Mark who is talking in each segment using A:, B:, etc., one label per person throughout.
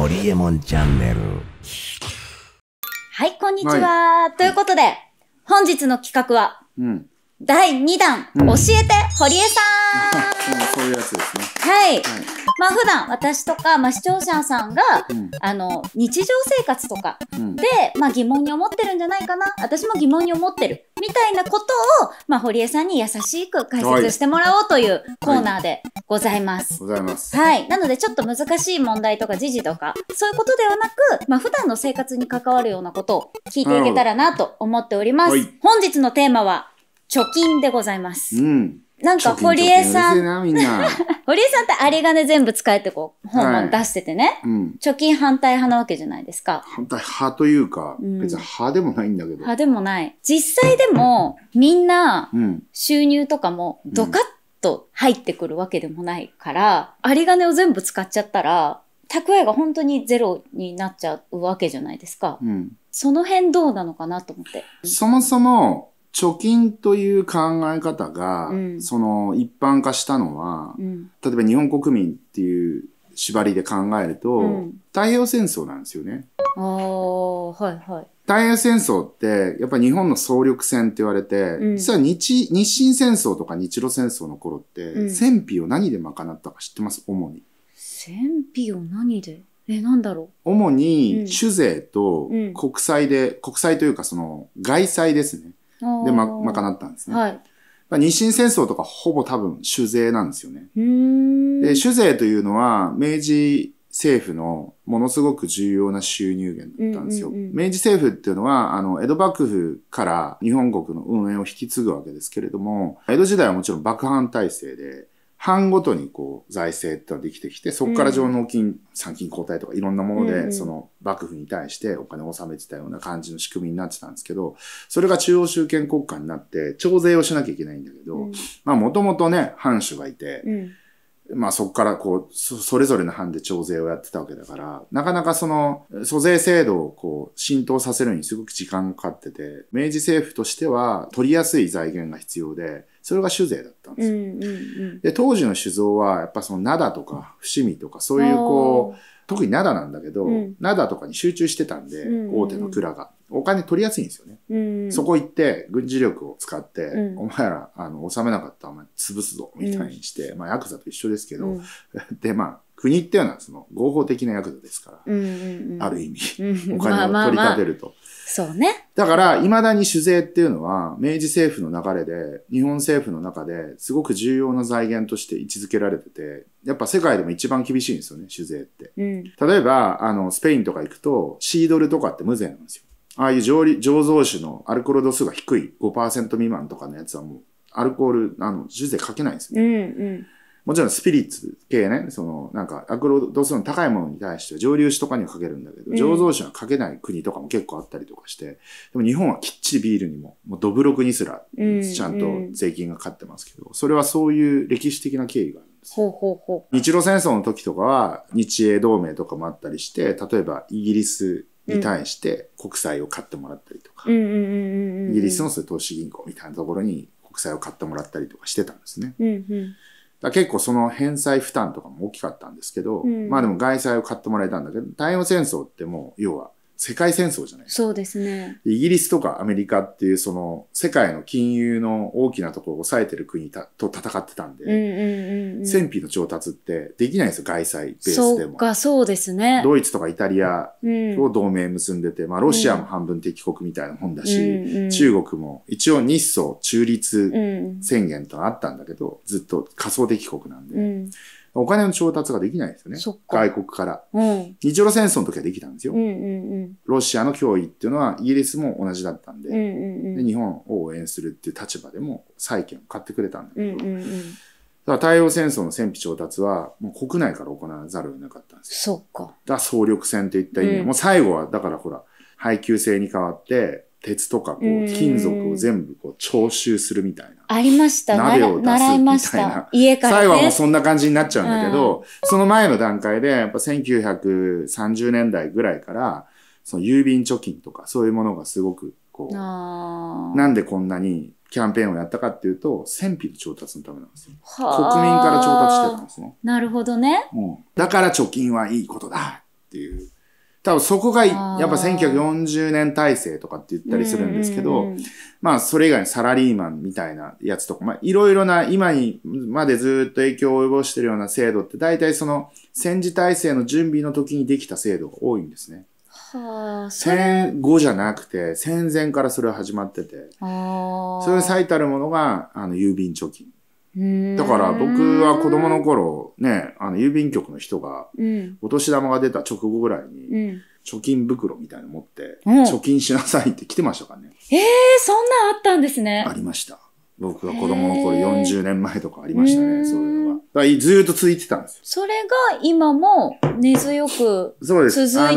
A: ホリエモンチャンネル。
B: はい、こんにちは。はい、ということで、本日の企画は、うん、第2弾、うん、教えて、堀江さ
A: ん そういうやつですね。
B: はい。はい、まあ、普段私とか、まあ、視聴者さんが、うん、あの、日常生活とかで、まあ、疑問に思ってるんじゃないかな、私も疑問に思ってる、みたいなことを、まあ、堀江さんに優しく解説してもらおうというコーナーでございます。
A: ございます。は
B: い。なので、ちょっと難しい問題とか時事とか、そういうことではなく、まあ、普段の生活に関わるようなことを聞いていけたらなと思っております。はい、本日のテーマは、貯金でございます。うん。なんか、堀江さん。堀江さんって有り金全部使えてこう、本を出しててね、はいうん、貯金反対派なわけじゃないですか。
A: 反対派というか、うん、別に派でもないんだけど。派
B: でもない。実際でも、みんな、収入とかも、ドカッと入ってくるわけでもないから、有り金を全部使っちゃったら、蓄えが本当にゼロになっちゃうわけじゃないですか。うん、その辺どうなのかなと思
A: って。そもそも、貯金という考え方が、うん、その一般化したのは、うん、例えば日本国民っていう縛りで考えると、太平洋戦争なんですよね。
B: あはいはい。
A: 太平洋戦争ってやっぱ日本の総力戦って言われて、うん、実は日日清戦争とか日露戦争の頃って、うん、戦費を何で賄ったか知ってます主に。
B: 戦費を何でえ、なんだろ
A: う主に、酒税と国債で、うん、国債というかその、外債ですね。
B: で、ま、賄ったんですね。はい。
A: 日清戦争とかほぼ多分酒税なんですよね。で、酒税というのは、明治政府のものすごく重要な収入源だったんですよ。明治政府っていうのは、あの、江戸幕府から日本国の運営を引き継ぐわけですけれども、江戸時代はもちろん幕藩体制で、藩ごとにこう財政ってのができてきて、そこから上納金、参勤交代とかいろんなもので、その幕府に対してお金を納めてたような感じの仕組みになってたんですけど、それが中央集権国家になって、徴税をしなきゃいけないんだけど、まあもともとね、藩主がいて、まあそこからこう、それぞれの班で徴税をやってたわけだから、なかなかその、租税制度をこう、浸透させるにすごく時間がかかってて、明治政府としては取りやすい財源が必要で、それが酒税だったんですよ。で、当時の酒造は、やっぱその灘とか伏見とか、そういうこう、特に灘なんだけど、灘、うん、とかに集中してたんで、うんうん、大手の蔵が。お金取りやすいんですよね。そこ行って軍事力を使って、うん、お前らあの収めなかったらお前潰すぞみたいにして、うん、まあヤクザと一緒ですけど、うん、でまあ国っていうのはその合法的なヤクザですから、
B: うんうんうん、ある
A: 意味、お金を取り立てると。まあまあまあ、
B: そうね。
A: だから、未だに酒税っていうのは、明治政府の流れで、日本政府の中ですごく重要な財源として位置づけられてて、やっぱ世界でも一番厳しいんですよね、酒税って。うん、例えば、あの、スペインとか行くと、シードルとかって無税なんですよ。ああいう醸造酒のアルコール度数が低い5%未満とかのやつはもう、アルコール、あの、酒税かけないんですよ、ね。うんうん。もちろんスピリッツ系ね、その、なんか、アルコール度数の高いものに対して蒸留酒とかにはかけるんだけど、醸造酒はかけない国とかも結構あったりとかして、でも日本はきっちりビールにも、もうどぶろくにすら、ちゃんと税金がかかってますけど、それはそういう歴史的な経緯がある。ほうほうほう。日露戦争の時とかは、日英同盟とかもあったりして、例えばイギリスに対して国債を買ってもらったりと
B: か、イギリス
A: のそういう投資銀行みたいなところに国債を買ってもらったりとかしてたんですね。うんうんだ結構その返済負担とかも大きかったんですけど、うん、まあでも外債を買ってもらえたんだけど、太陽戦争ってもう、要は世界戦争じゃない
B: ですか。そうですね。
A: イギリスとかアメリカっていうその世界の金融の大きなところを抑えてる国と戦ってたんで、戦費の調達ってできないんですよ、外債ベースでも。そう
B: か、そうですね。ド
A: イツとかイタリアを同盟結んでて、うん、まあロシアも半分敵国みたいなもんだし、うんうん、中国も一応日ソ中立宣言とあったんだけど、ずっと仮想敵国なんで。うんお金の調達ができないんですよね。外国から。うん、日露戦争の時はできたんですよ、うんうんうん。ロシアの脅威っていうのはイギリスも同じだったん
B: で、うんうんうん、で
A: 日本を応援するっていう立場でも債権を買ってくれたんだけど、うんうんうん、だから太陽戦争の戦費調達はもう国内から行わざるを得なかったんですよ。そっか。だ総力戦といった意味、うん、もう最後はだからほら、配給制に変わって、鉄とかこう金属を全部こう徴収するみたいな。
B: ありました。鍋を出すみたいな。いた。家から、ね。最後はもうそ
A: んな感じになっちゃうんだけど、うん、その前の段階で、やっぱ1930年代ぐらいから、その郵便貯金とかそういうものがすごくこう、なんでこんなにキャンペーンをやったかっていうと、戦費の調達のためなんですよ。国民から調達してたんですね。
B: なるほどね、う
A: ん。だから貯金はいいことだっていう。多分そこが、やっぱ1940年体制とかって言ったりするんですけど、まあそれ以外にサラリーマンみたいなやつとか、まあいろいろな今にまでずっと影響を及ぼしてるような制度って大体その戦時体制の準備の時にできた制度が多いんですね。戦後じゃなくて戦前からそれは始まってて、
B: それ
A: 最たるものがあの郵便貯金。
B: だから僕は子供の
A: 頃ね、あの郵便局の人が、お年玉が出た直後ぐらいに、貯金袋みたいの持って、貯金しなさいって来てましたからね。
B: ええー、そんなんあったんですね。あり
A: ました。僕が子供の頃40年前とかありま
B: したね、そういう
A: のが。だずっと続いてたんですよ。
B: それが今も根強く
A: 続い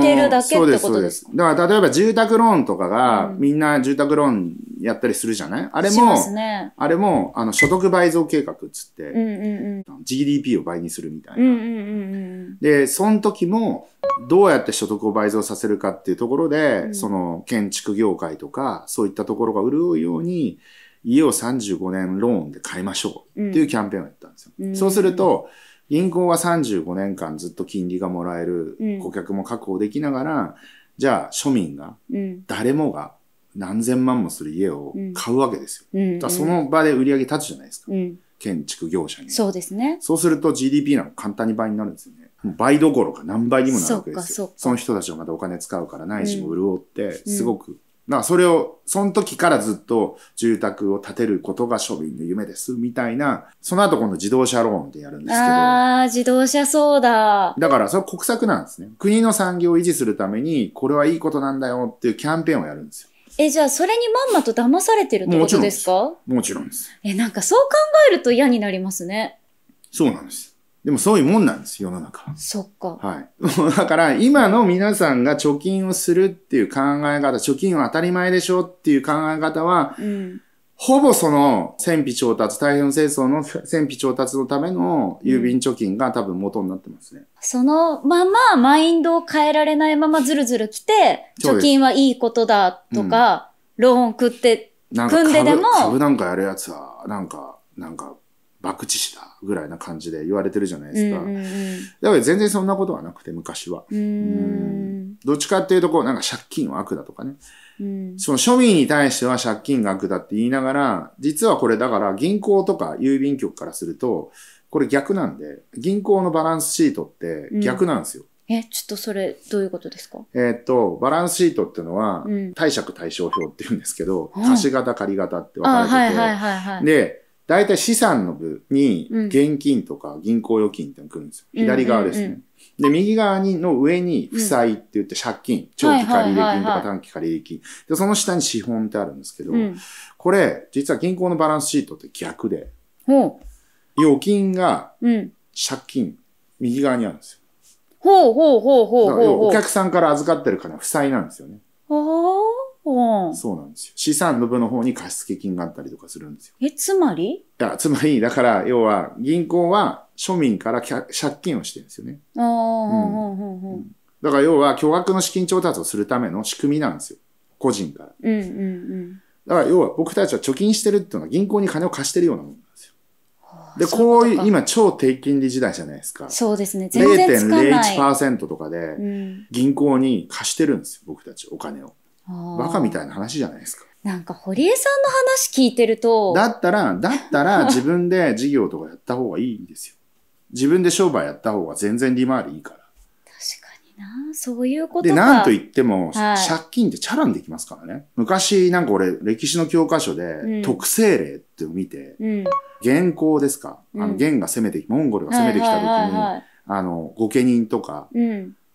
A: てるだけってことですかそうです。だから例えば住宅ローンとかが、みんな住宅ローンやったりするじゃないあれも、ね、あれも、あの、所得倍増計画っつって、うん
B: う
A: んうん、GDP を倍にするみたいな。うんう
B: んう
A: ん、で、その時も、どうやって所得を倍増させるかっていうところで、うん、その、建築業界とか、そういったところが潤うように、家を35年ローンで買いましょうっていうキャンペーンをやったんですよ。うん、そうすると、銀行は35年間ずっと金利がもらえる顧客も確保できながら、じゃあ庶民が、誰もが何千万もする家を買うわけですよ。うん、だその場で売り上げ立つじゃないですか。うん、建築業者に。
B: そうですね。
A: そうすると GDP なんか簡単に倍になるんですよね。倍どころか何倍にもなるわけですよ。そその人たちがまたお金使うからないし潤って、すごく。だからそれを、その時からずっと住宅を建てることが庶民の夢です、みたいな。その後今度自動車ローンでや
B: るんですけど。ああ、自動車そうだ。
A: だからそれ国策なんですね。国の産業を維持するために、これはいいことなんだよっていうキャンペーンをやるんですよ。
B: え、じゃあ、それにまんまと騙されてるってことですか
A: もちろんです。
B: え、なんかそう考えると嫌になりますね。
A: そうなんです。でもそういうもんなんです、世の中は。そっか。はい。だから、今の皆さんが貯金をするっていう考え方、貯金は当たり前でしょっていう考え方は、うん、ほぼその戦費調達、太平洋戦争の戦費調達のための郵便貯金が多分元になってますね。
B: そのままマインドを変えられないままずるずる来て、貯金はいいことだとか、うん、ローン食って、組んででも株。株
A: なんかやるやつは、なんか、なんか、博打したぐらいな感じで言われてるじゃないですか。うんんだから全然そんなことはなくて、昔は。うんどっちかっていうと、こう、なんか借金は悪だとかね。その庶民に対しては借金額だって言いながら、実はこれだから銀行とか郵便局からすると、これ逆なんで、銀行のバランスシートって逆なんですよ。
B: うん、え、ちょっとそれ、どういうことですか
A: えっと、バランスシートっていうのは、貸借対照表って言うんですけど、貸方、借方って分かれてて、で、大体資産の部に現金とか銀行預金ってのが来るんですよ。左側ですね。で、右側にの上に負債って言って借金、長期借入金とか短期借入金。で、その下に資本ってあるんですけど、これ、実は銀行のバランスシートって逆で、預金が借金、右側にあるんですよ。
B: ほうほうほうほうほう。お客
A: さんから預かってる金は負債なんですよね。そうなんですよ。資産の部の方に貸付金があったりとかするんですよ。
B: え、つまり
A: つまり、だから、要は、銀行は庶民から借金をしてるんですよね。
B: ああ、うんうん、
A: だから要は、巨額の資金調達をするための仕組みなんですよ。個人から。うんうんうん。だから要は、僕たちは貯金してるっていうのは銀行に金を貸してるようなものなんですよ。で、こういう、今超低金利時代じゃないですか。そ
B: うですね。全然つかない。
A: 0.01%とかで、銀行に貸してるんですよ、僕たち、お金を。バカみたいな話じゃないですか。
B: なんか堀江さんの話聞いてると。だっ
A: たら、だったら 自分で事業とかやった方がいいんですよ。自分で商売やった方が全然利回りいいから。確
B: かになそういうことで、なんと言っ
A: ても、はい、借金ってチャランできますからね。昔、なんか俺、歴史の教科書で、うん、特性例って見て、うん、元寇ですか、あの、元が攻めて、モンゴルが攻めてきた時に、あの、御家人とか、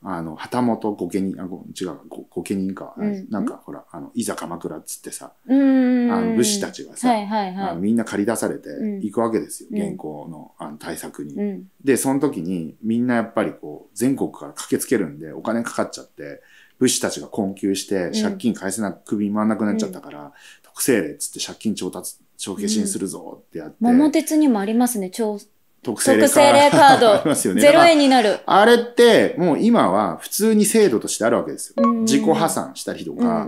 A: あの、旗本御家人、あ、ご違う、御家人か、うん、なんかほら、あの、いざ鎌倉っつってさ、あ
B: の武士たちがさ、はいはいはい、み
A: んな駆り出されて行くわけですよ、うん、現行のあの対策に、うん、で、その時にみんなやっぱりこう、全国から駆けつけるんでお金かかっちゃって、武士たちが困窮して借金返せなく、首回んなくなっちゃったから、特製でっつって借金調達、帳消しにするぞってやって。
B: 桃鉄にもありますね、調、
A: 特性例カード。ありますよね。0円になる。あれって、もう今は普通に制度としてあるわけですよ。自己破産したりとか、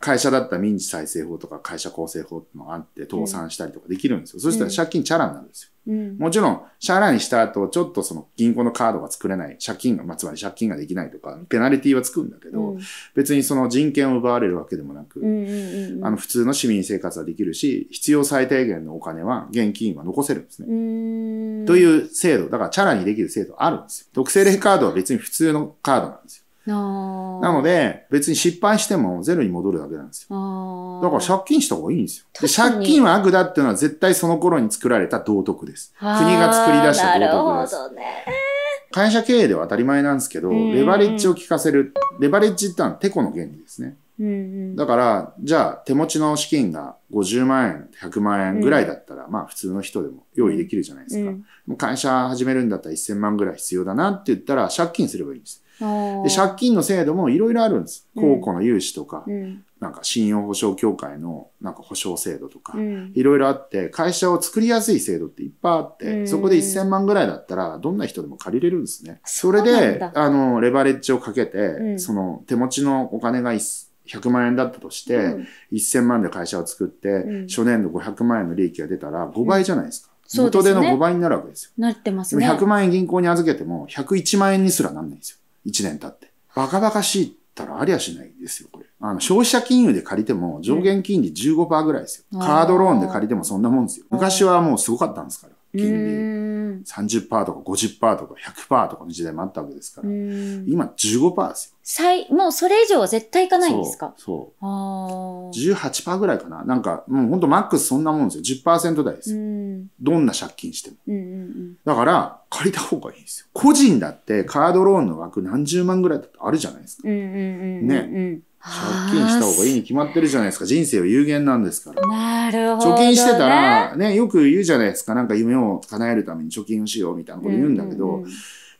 A: 会社だったら民事再生法とか会社構成法ってのがあって、倒産したりとかできるんですよ。そしたら借金チャラになるんですよ。もちろん、支払いにした後、ちょっとその銀行のカードが作れない、借金が、まあ、つまり借金ができないとか、ペナルティはつくんだけど、うん、別にその人権を奪われるわけでもなく、あの、普通の市民生活はできるし、必要最低限のお金は、現金は残せるんですね。という制度、だからチャラにできる制度あるんですよ。特性例カードは別に普通のカードなんですよ。
B: なの
A: で、別に失敗してもゼロに戻るだけなんです
B: よ。
A: だから借金した方がいいんですよ。で借金は悪だっていうのは絶対その頃に作られた道徳です。国が作り出した道徳です。なるほどね。会社経営では当たり前なんですけど、レバレッジを効かせる。レバレッジってのはテコの原理ですね。だから、じゃあ手持ちの資金が50万円、100万円ぐらいだったら、まあ普通の人でも用意できるじゃないですか。会社始めるんだったら1000万ぐらい必要だなって言ったら借金すればいいんです。で借金の制度もいろいろあるんです。公庫の融資とか、うん、なんか信用保証協会のなんか保証制度とか、いろいろあって、会社を作りやすい制度っていっぱいあって、うん、そこで1000万ぐらいだったら、どんな人でも借りれるんですね。それで、あの、レバレッジをかけて、うん、その手持ちのお金が100万円だったとして、うん、1000万で会社を作って、うん、初年度500万円の利益が出たら5倍じゃないですか。うん、元手の5倍になるわけですよ。
B: なってますね。100
A: 万円銀行に預けても101万円にすらなんないんですよ。1年経って。バカバカしいったらありゃしないですよ、これ。あの、消費者金融で借りても上限金利15%ぐらいですよ。カードローンで借りてもそんなもんですよ。昔はもうすごかったんですから。
B: 金
A: 利30%とか50%とか100%とかの時代もあったわけですから、今15%ですよ。
B: 最、もうそれ以上は絶対いかないんですか
A: そう。そう18%ぐらいかな。なんか、もう本当マックスそんなもんですよ。10%台ですよ。どんな借金しても。うんうんうん、だから、借りた方がいいですよ。個人だってカードローンの枠何十万ぐらいだってあるじゃないです
B: か。うんうんうんうん、ね。
A: 借金した方がいいに決まってるじゃないですか。人生は有限なんですから。
B: なるほど、ね、貯金してたら、
A: ね、よく言うじゃないですか。なんか夢を叶えるために貯金をしようみたいなこと言うんだけど、うんうん、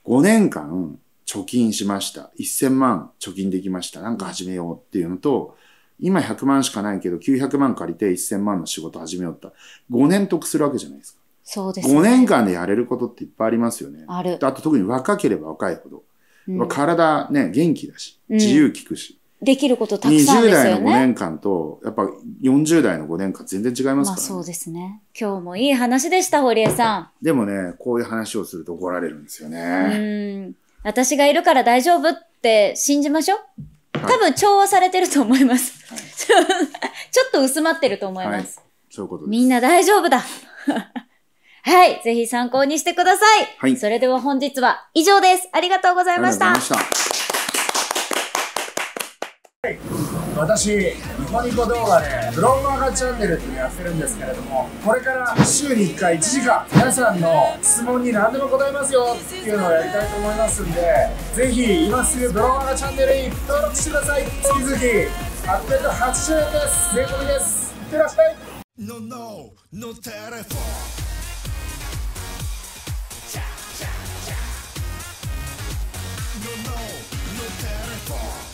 A: 5年間貯金しました。1000万貯金できました。なんか始めようっていうのと、今100万しかないけど、900万借りて1000万の仕事始めようった。5年得するわけじゃないですか。
B: そうです、ね。5年
A: 間でやれることっていっぱいありますよね。ある。あと特に若ければ若いほど。うん、体ね、元気だし、自由聞くし。うん
B: できることたくさんですよね。20代の5年
A: 間と、やっぱ40代の5年間全然違いますからね。まあそ
B: うですね。今日もいい話でした、堀江さん。
A: でもね、こういう話をすると怒られるんですよね。う
B: ん。私がいるから大丈夫って信じましょう。多分調和されてると思います。はい、ちょっと薄まってると思います。はい、そういうことです。みんな大丈夫だ。はい。ぜひ参考にしてください。はい。それでは本日は以上です。ありがとうございました。ありがとうございました。
A: はい、私、ニコニコ動画でブローマーガチャンネルっていうのやってるんですけれども、これから週に1回1時間、皆さんの質問に何でも答えますよっていうのをやりたいと思いますんで、ぜひ今すぐブローマーガチャンネルに登録してください。月々880円です。税込みです。いってらっしゃい。No, no, no telephone. No, no, no telephone.